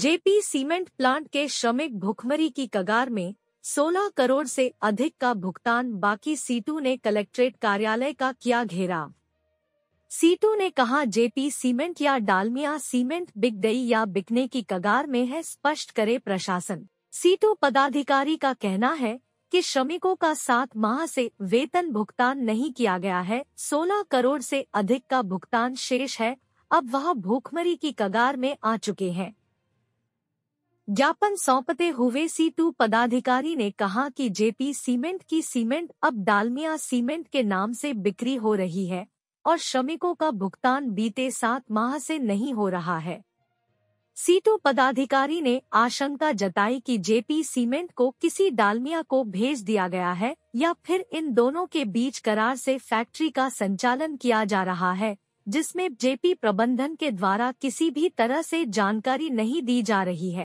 JP cement plant के श्रमिक भुखमरी की कगार में 16 करोड़ से अधिक का भुगतान बाकी सीटू ने कलेक्ट्रेट कार्यालय का किया घेरा सीटू ने कहा जेपी सीमेंट या डालमिया सीमेंट बिक गई या बिकने की कगार में है स्पष्ट करे प्रशासन सीटू पदाधिकारी का कहना है कि श्रमिकों का सात माह से वेतन भुगतान नहीं किया गया है 16 करोड़ से अधिक का भुगतान शेष है अब वह भूखमरी की कगार में आ चुके हैं ज्ञापन सौंपते हुए सीटू पदाधिकारी ने कहा कि जेपी सीमेंट की सीमेंट अब डालमिया सीमेंट के नाम से बिक्री हो रही है और श्रमिकों का भुगतान बीते सात माह से नहीं हो रहा है सीटू पदाधिकारी ने आशंका जताई कि जेपी सीमेंट को किसी डालमिया को भेज दिया गया है या फिर इन दोनों के बीच करार से फैक्ट्री का संचालन किया जा रहा है जिसमें जेपी प्रबंधन के द्वारा किसी भी तरह से जानकारी नहीं दी जा रही है